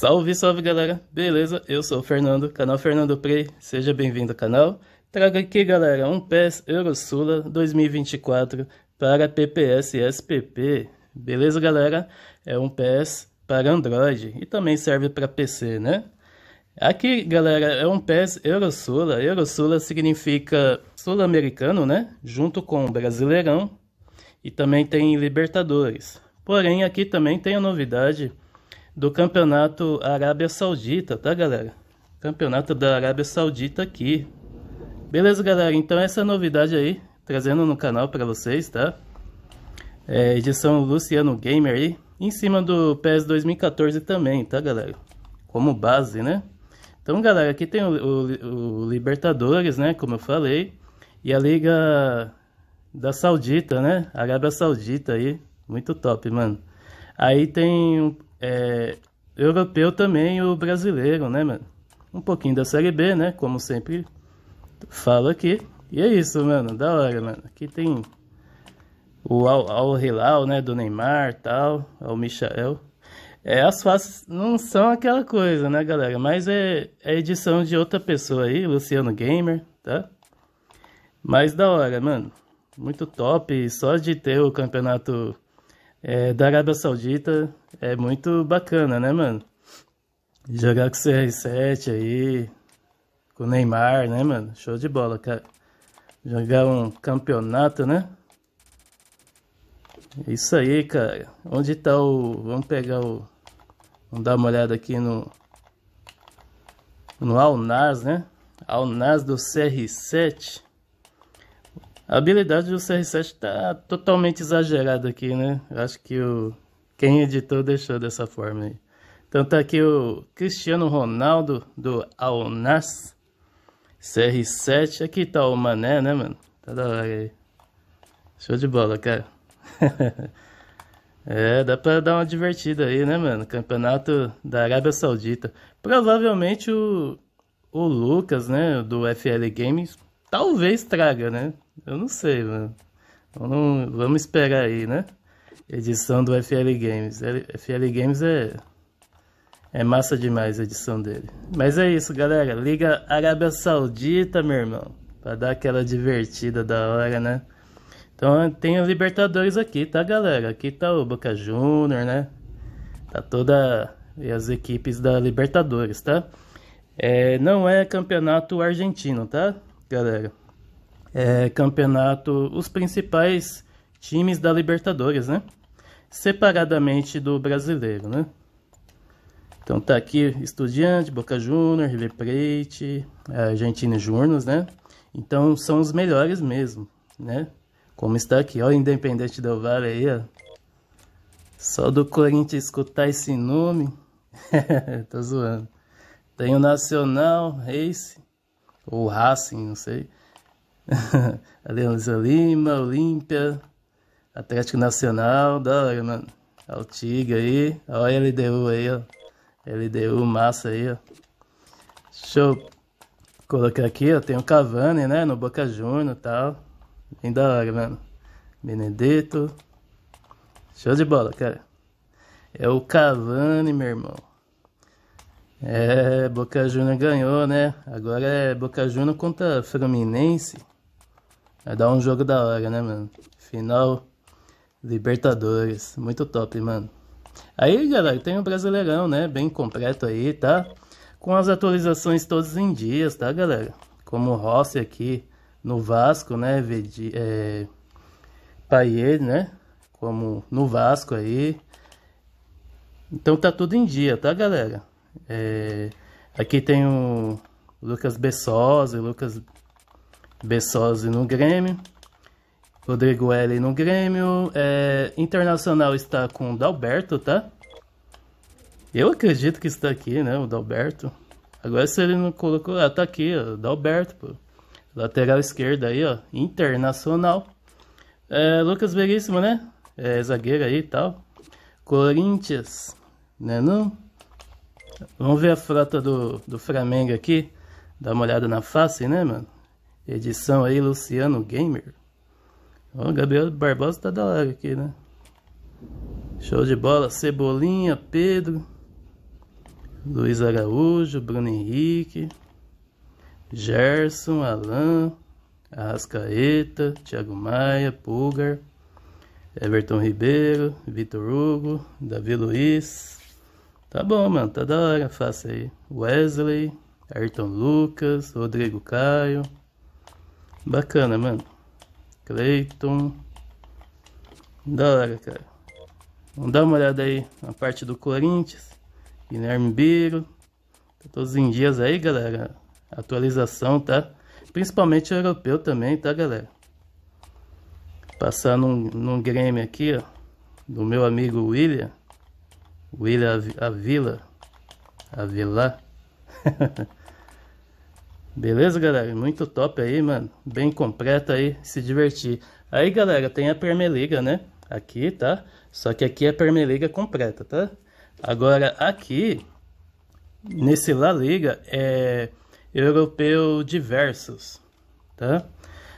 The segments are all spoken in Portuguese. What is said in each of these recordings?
Salve, salve galera, beleza? Eu sou o Fernando, canal Fernando Prey, seja bem-vindo ao canal. Trago aqui galera um PES Eurosula 2024 para PPS SPP, beleza galera? É um PES para Android e também serve para PC, né? Aqui galera é um PES Eurosula, Eurosula significa sul-americano, né? Junto com Brasileirão e também tem Libertadores. Porém aqui também tem a novidade do Campeonato Arábia Saudita, tá, galera? Campeonato da Arábia Saudita aqui. Beleza, galera? Então essa novidade aí, trazendo no canal para vocês, tá? É, edição Luciano Gamer aí, em cima do PES 2014 também, tá, galera? Como base, né? Então, galera, aqui tem o, o, o Libertadores, né, como eu falei, e a Liga da Saudita, né? Arábia Saudita aí, muito top, mano. Aí tem é, europeu também o brasileiro, né, mano? Um pouquinho da Série B, né? Como sempre falo aqui. E é isso, mano. Da hora, mano. Aqui tem o Al, Hilal, né? Do Neymar tal. O Michael. É, as faces não são aquela coisa, né, galera? Mas é, é edição de outra pessoa aí, Luciano Gamer, tá? Mas da hora, mano. Muito top. Só de ter o campeonato é, da Arábia Saudita é muito bacana, né, mano? Jogar com o CR7 aí, com o Neymar, né, mano? Show de bola, cara. Jogar um campeonato, né? É isso aí, cara. Onde tá o. Vamos pegar o. Vamos dar uma olhada aqui no. No Alnaz, né? Alnaz do CR7. A habilidade do CR7 está totalmente exagerada aqui, né? acho que o... quem editou deixou dessa forma aí. Então tá aqui o Cristiano Ronaldo do Alnas CR7. Aqui tá o Mané, né, mano? Tá da hora aí. Show de bola, cara. é, dá pra dar uma divertida aí, né, mano? Campeonato da Arábia Saudita. Provavelmente o, o Lucas, né, do FL Games, talvez traga, né? Eu não sei, mano. Né? Vamos, vamos esperar aí, né? Edição do FL Games. FL Games é. É massa demais a edição dele. Mas é isso, galera. Liga Arábia Saudita, meu irmão. Pra dar aquela divertida da hora, né? Então tem o Libertadores aqui, tá, galera? Aqui tá o Boca Júnior, né? Tá toda. E as equipes da Libertadores, tá? É, não é campeonato argentino, tá, galera? é, campeonato os principais times da Libertadores, né? Separadamente do brasileiro, né? Então tá aqui Estudiante, Boca Júnior, River Plate, Argentina Juniors, né? Então são os melhores mesmo, né? Como está aqui, ó, Independente Del Vale aí, ó. Só do Corinthians escutar esse nome, tô zoando. Tem o Nacional, Race, ou Racing, não sei. Alianza Lima, Olímpia, Atlético Nacional, da hora, mano. Olha tá o aí, olha a LDU aí, ó. LDU massa aí, ó. Deixa eu colocar aqui, ó. Tem o Cavani, né? No Boca Juniors e tal. Bem da hora, mano. Benedetto. Show de bola, cara. É o Cavani, meu irmão. É, Boca Juniors ganhou, né? Agora é Boca Juniors contra Fluminense. Vai dar um jogo da hora, né, mano? Final Libertadores. Muito top, mano. Aí, galera, tem o Brasileirão, né? Bem completo aí, tá? Com as atualizações todos em dias, tá, galera? Como o Rossi aqui no Vasco, né? Vedi, é... Paier, né? Como no Vasco aí. Então tá tudo em dia, tá, galera? É... Aqui tem o Lucas Bessosa, Lucas Bessose no Grêmio. Rodrigo L no Grêmio. É, Internacional está com o Dalberto, tá? Eu acredito que está aqui, né? O Dalberto. Agora se ele não colocou. Ah, tá aqui, ó. Dalberto, pô. Lateral esquerda aí, ó. Internacional. É, Lucas Veríssimo, né? É, zagueiro aí e tal. Corinthians, né não? Vamos ver a frota do, do Flamengo aqui. Dá uma olhada na face, né, mano? Edição aí, Luciano Gamer. O Gabriel Barbosa tá da hora aqui, né? Show de bola, Cebolinha, Pedro, Luiz Araújo, Bruno Henrique, Gerson, Alain, Arrascaeta, Thiago Maia, Pulgar, Everton Ribeiro, Vitor Hugo, Davi Luiz. Tá bom, mano, tá da hora, faça aí. Wesley, Ayrton Lucas, Rodrigo Caio. Bacana, mano. Clayton. Da hora, cara. Vamos dar uma olhada aí na parte do Corinthians. Guilherme Biro. Tá todos em dias aí, galera. Atualização, tá? Principalmente o europeu também, tá, galera? Passar num, num Grêmio aqui, ó. Do meu amigo William. William Avila. Avila. Beleza, galera? Muito top aí, mano. Bem completa aí, se divertir. Aí, galera, tem a permeliga, né? Aqui, tá? Só que aqui é a permeliga completa, tá? Agora, aqui, nesse La Liga, é europeu diversos, tá?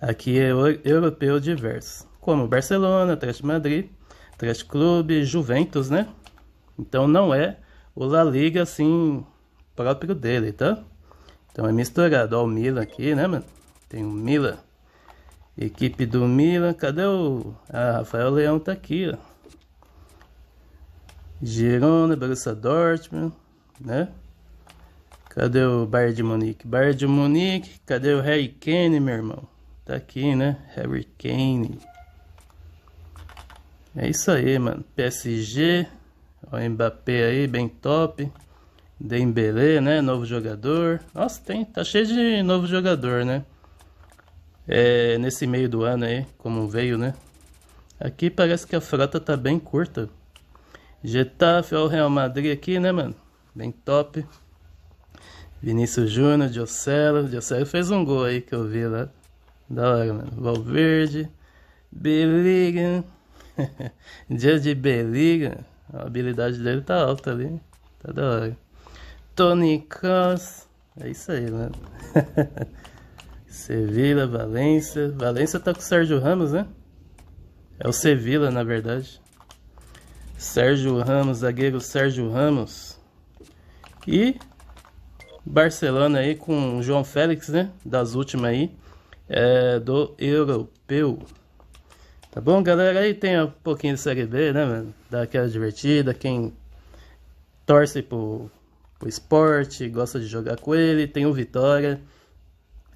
Aqui é europeu diversos, como Barcelona, Atlético Madrid, Atlético Clube, Juventus, né? Então não é o La Liga, assim, próprio dele, tá? Então é misturado. Ó, o Mila aqui, né, mano? Tem o Mila. Equipe do Mila. Cadê o. Ah, Rafael Leão tá aqui, ó. Girona, Borussia Dortmund, né? Cadê o Bayern de Munique? Bayern de Munique, cadê o Harry Kane, meu irmão? Tá aqui, né? Harry Kane. É isso aí, mano. PSG, o Mbappé aí, bem top. Dembele, né? Novo jogador. Nossa, tem, tá cheio de novo jogador, né? É, nesse meio do ano aí, como veio, né? Aqui parece que a frota tá bem curta. Getafe, ó, o Real Madrid aqui, né, mano? Bem top. Vinícius Júnior, Diocelo. Diocelo fez um gol aí que eu vi lá. Da hora, mano. Valverde. Beliga, Dia de Beliga. A habilidade dele tá alta ali. Tá da hora. Tony Cross. É isso aí, mano. Né? Sevilla, Valência. Valência tá com o Sérgio Ramos, né? É o Sevilla, na verdade. Sérgio Ramos, zagueiro Sérgio Ramos. E Barcelona aí com o João Félix, né? Das últimas aí. É, do europeu. Tá bom, galera? Aí tem um pouquinho de Série B, né, mano? Dá aquela divertida. Quem torce pro o esporte, gosta de jogar com ele, tem o Vitória,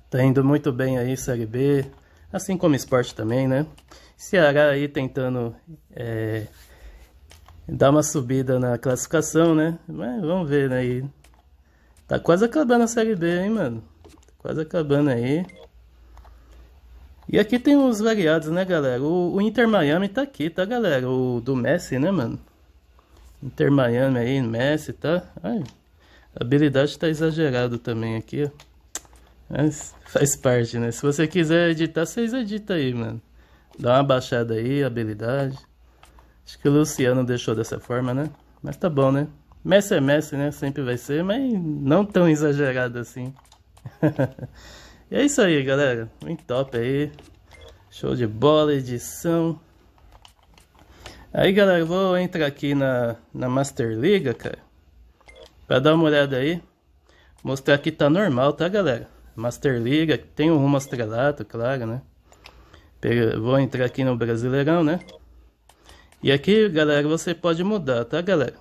tá indo muito bem aí, Série B, assim como esporte também, né? Ceará aí tentando é, dar uma subida na classificação, né? Mas vamos ver aí. Né? Tá quase acabando a Série B, hein, mano? Quase acabando aí. E aqui tem os variados, né, galera? O, o Inter Miami tá aqui, tá, galera? O do Messi, né, mano? Inter Miami aí, Messi, tá? Ai, habilidade está exagerado também aqui, Mas é, faz parte, né? Se você quiser editar, vocês editam aí, mano. Dá uma baixada aí, habilidade. Acho que o Luciano deixou dessa forma, né? Mas tá bom, né? Messi é Messi, né? Sempre vai ser, mas não tão exagerado assim. e é isso aí, galera. Muito top aí. Show de bola, edição. Aí, galera, vou entrar aqui na, na Master Liga, cara. Para dar uma olhada aí, mostrar que tá normal, tá galera? Master Liga, tem o rumo astralato, claro, né? Vou entrar aqui no Brasileirão, né? E aqui, galera, você pode mudar, tá galera?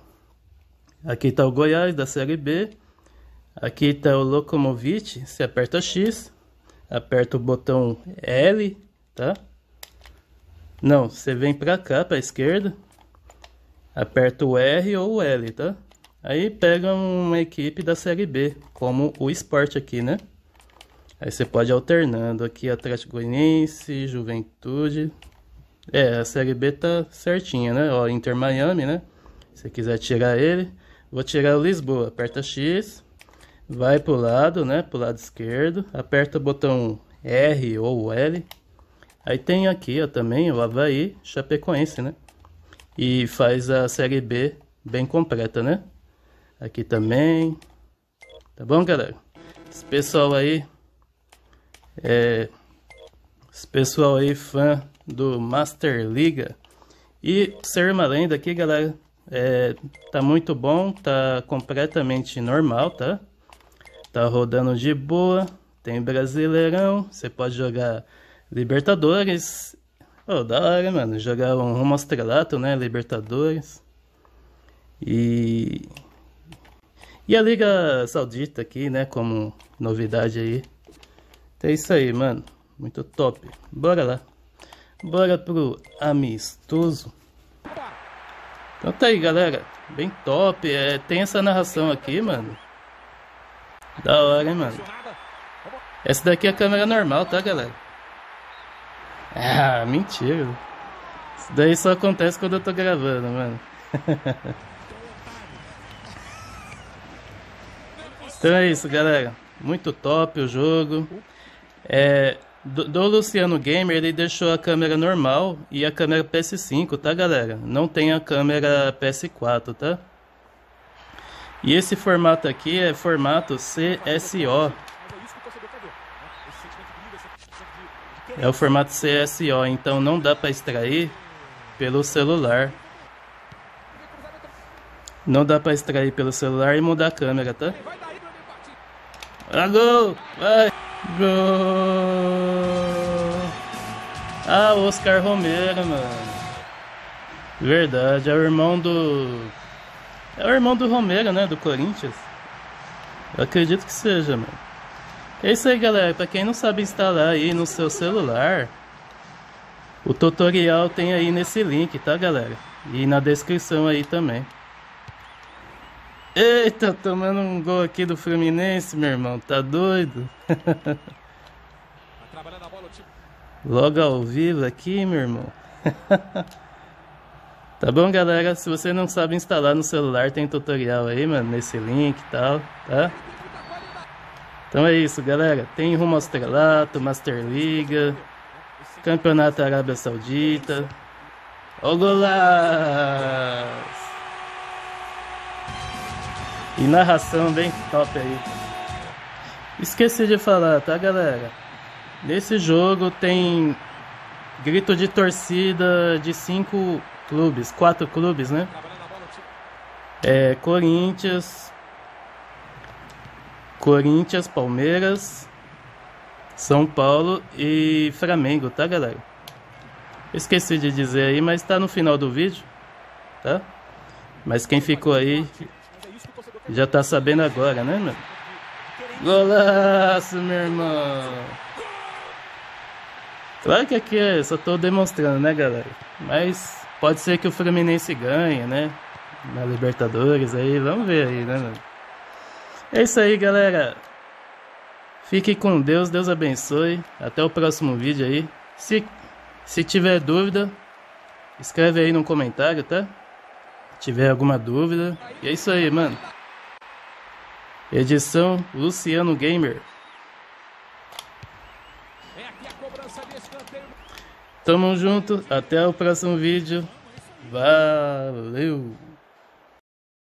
Aqui tá o Goiás da Série B, aqui tá o Lokomovit, você aperta X, aperta o botão L, tá? Não, você vem pra cá, pra esquerda, aperta o R ou o L, tá? Aí pega uma equipe da Série B, como o Sport aqui, né? Aí você pode alternando aqui Atlético Goianiense, Juventude. É, a Série B tá certinha, né? Ó, Inter Miami, né? Se quiser tirar ele, vou tirar o Lisboa. Aperta X, vai pro lado, né? Pro lado esquerdo. Aperta o botão R ou L. Aí tem aqui, ó, também o Havaí Chapecoense, né? E faz a Série B bem completa, né? Aqui também. Tá bom, galera? Esse pessoal aí... É, esse pessoal aí, fã do Master Liga. E Ser Uma Lenda aqui, galera, é, tá muito bom, tá completamente normal, tá? Tá rodando de boa, tem Brasileirão, você pode jogar Libertadores. Oh, da hora, mano, jogar um Rumo né, Libertadores. E e a Liga Saudita aqui, né, como novidade aí. Então é isso aí, mano. Muito top. Bora lá. Bora pro amistoso. Então tá aí, galera. Bem top. É, tem essa narração aqui, mano. Da hora, hein, mano. Essa daqui é a câmera normal, tá, galera? Ah, mentira. Isso daí só acontece quando eu tô gravando, mano. Então é isso, galera. Muito top o jogo. É, do, do, Luciano Gamer, ele deixou a câmera normal e a câmera PS5, tá, galera? Não tem a câmera PS4, tá? E esse formato aqui é formato CSO. É o formato CSO, então não dá para extrair pelo celular. Não dá para extrair pelo celular e mudar a câmera, tá? Vai gol! Vai! Gol! Ah, Oscar Romero, mano. Verdade, é o irmão do. É o irmão do Romero, né? Do Corinthians. Eu acredito que seja, mano. É isso aí, galera. Para quem não sabe instalar aí no seu celular, o tutorial tem aí nesse link, tá, galera? E na descrição aí também. Eita, tomando um gol aqui do Fluminense, meu irmão. Tá doido? Logo ao vivo aqui, meu irmão. tá bom, galera? Se você não sabe instalar no celular, tem tutorial aí, mano, nesse link e tal, tá? Então é isso, galera. Tem Rumo ao Estrelato, Master Liga, Campeonato Arábia Saudita. Ô, golaço! E narração bem top aí. Esqueci de falar, tá galera? Nesse jogo tem grito de torcida de cinco clubes, quatro clubes, né? É, Corinthians, Corinthians, Palmeiras, São Paulo e Flamengo, tá galera? Esqueci de dizer aí, mas tá no final do vídeo, tá? Mas quem ficou aí já tá sabendo agora, né, meu? Golaço, meu irmão! Claro que aqui eu só tô demonstrando, né, galera? Mas pode ser que o Fluminense ganhe, né? Na Libertadores aí, vamos ver aí, né, mano? É isso aí, galera. Fique com Deus, Deus abençoe. Até o próximo vídeo aí. Se, se tiver dúvida, escreve aí no comentário, tá? Se tiver alguma dúvida. E é isso aí, mano. Edição Luciano Gamer. Tamo junto, até o próximo vídeo. Valeu!